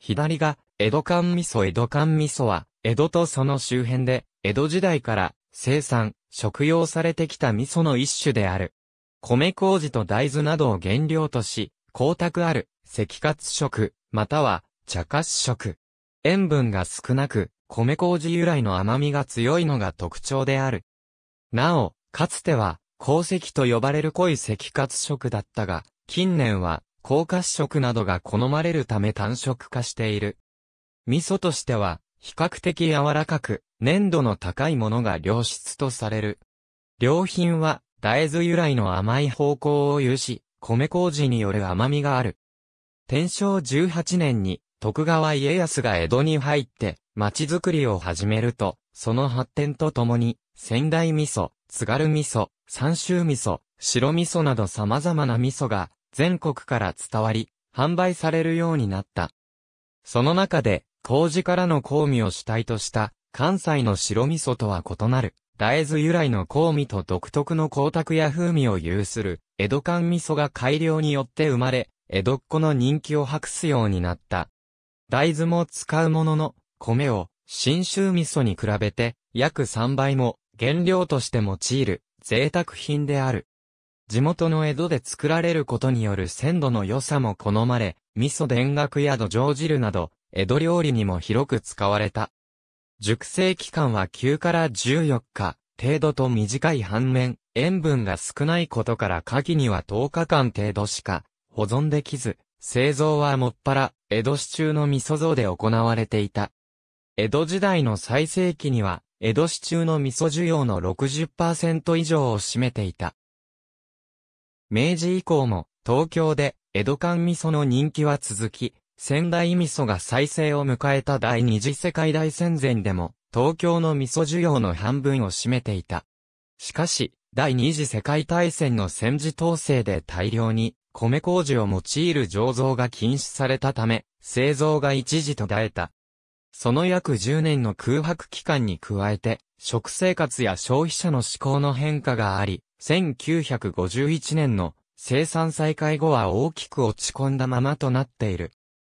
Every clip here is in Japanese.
左が、江戸缶味噌江戸缶味噌は、江戸とその周辺で、江戸時代から生産、食用されてきた味噌の一種である。米麹と大豆などを原料とし、光沢ある、赤褐色、または、茶褐色。塩分が少なく、米麹由来の甘みが強いのが特徴である。なお、かつては、鉱石と呼ばれる濃い赤褐色だったが、近年は、高褐色などが好まれるため単色化している。味噌としては、比較的柔らかく、粘度の高いものが良質とされる。良品は、大豆由来の甘い方向を有し、米麹による甘みがある。天正18年に、徳川家康が江戸に入って、町づくりを始めると、その発展とともに、仙台味噌、津軽味噌、三州味噌、白味噌など様々な味噌が全国から伝わり、販売されるようになった。その中で、麹からの香味を主体とした、関西の白味噌とは異なる、大豆由来の香味と独特の光沢や風味を有する、江戸間味噌が改良によって生まれ、江戸っ子の人気を博すようになった。大豆も使うものの、米を、新州味噌に比べて、約3倍も、原料として用いる、贅沢品である。地元の江戸で作られることによる鮮度の良さも好まれ、味噌田楽や土壌汁など、江戸料理にも広く使われた。熟成期間は9から14日、程度と短い反面、塩分が少ないことから牡蠣には10日間程度しか保存できず、製造はもっぱら、江戸市中の味噌像で行われていた。江戸時代の最盛期には、江戸市中の味噌需要の60%以上を占めていた。明治以降も東京で江戸間味噌の人気は続き、仙台味噌が再生を迎えた第二次世界大戦前でも東京の味噌需要の半分を占めていた。しかし、第二次世界大戦の戦時統制で大量に米麹を用いる醸造が禁止されたため、製造が一時途絶えた。その約10年の空白期間に加えて、食生活や消費者の思考の変化があり、1951年の生産再開後は大きく落ち込んだままとなっている。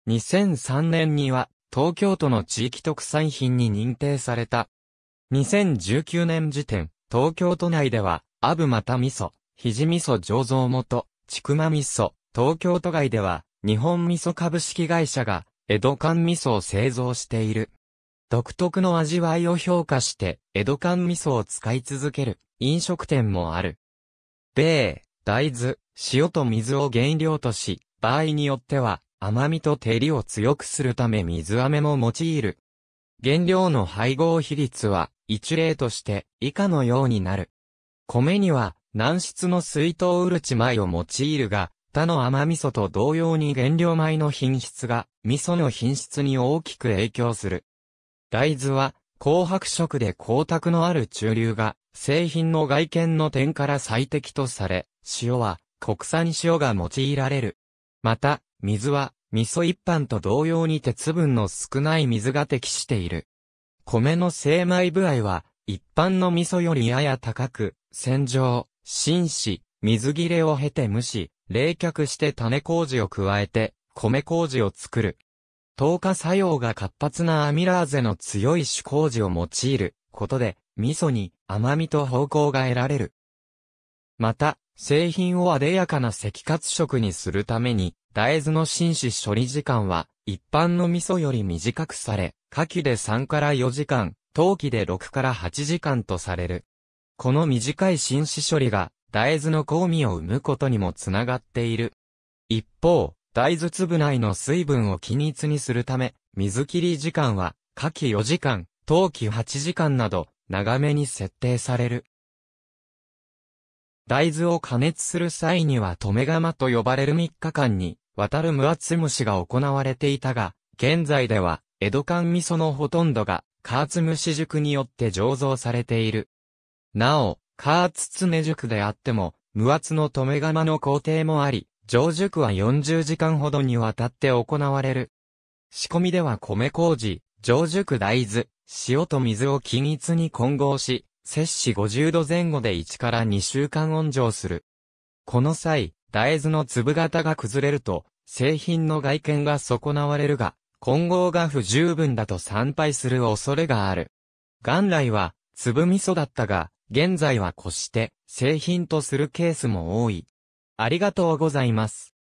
2003年には東京都の地域特産品に認定された。2019年時点、東京都内では、アブマタ味噌、ひじ味噌醸造元、ちくま味噌、東京都外では、日本味噌株式会社が、江戸缶味噌を製造している。独特の味わいを評価して、江戸缶味噌を使い続ける飲食店もある。米、大豆、塩と水を原料とし、場合によっては、甘みと照りを強くするため水飴も用いる。原料の配合比率は、一例として以下のようになる。米には、軟質の水筒うるち米を用いるが、他の甘味噌と同様に原料米の品質が、味噌の品質に大きく影響する。大豆は、紅白色で光沢のある中流が、製品の外見の点から最適とされ、塩は、国産塩が用いられる。また、水は、味噌一般と同様に鉄分の少ない水が適している。米の精米部合は、一般の味噌よりやや高く、洗浄、浸士、水切れを経て蒸し、冷却して種麹を加えて、米麹を作る。糖化作用が活発なアミラーゼの強い種麹を用いることで、味噌に甘みと方向が得られる。また、製品を艶やかな赤褐色にするために、大豆の浸士処理時間は、一般の味噌より短くされ、夏季で3から4時間、冬季で6から8時間とされる。この短い浸士処理が、大豆の香味を生むことにもつながっている。一方、大豆粒内の水分を均一にするため、水切り時間は、夏季4時間、冬季8時間など、長めに設定される。大豆を加熱する際には止め釜と呼ばれる3日間に、渡る無厚蒸しが行われていたが、現在では、江戸間味噌のほとんどが、加圧蒸し塾によって醸造されている。なお、カーツツネ塾であっても、無圧の留め釜の工程もあり、上熟は40時間ほどにわたって行われる。仕込みでは米麹、上熟大豆、塩と水を均一に混合し、摂氏50度前後で1から2週間温上する。この際、大豆の粒型が崩れると、製品の外見が損なわれるが、混合が不十分だと参拝する恐れがある。元来は、粒味噌だったが、現在はこして製品とするケースも多い。ありがとうございます。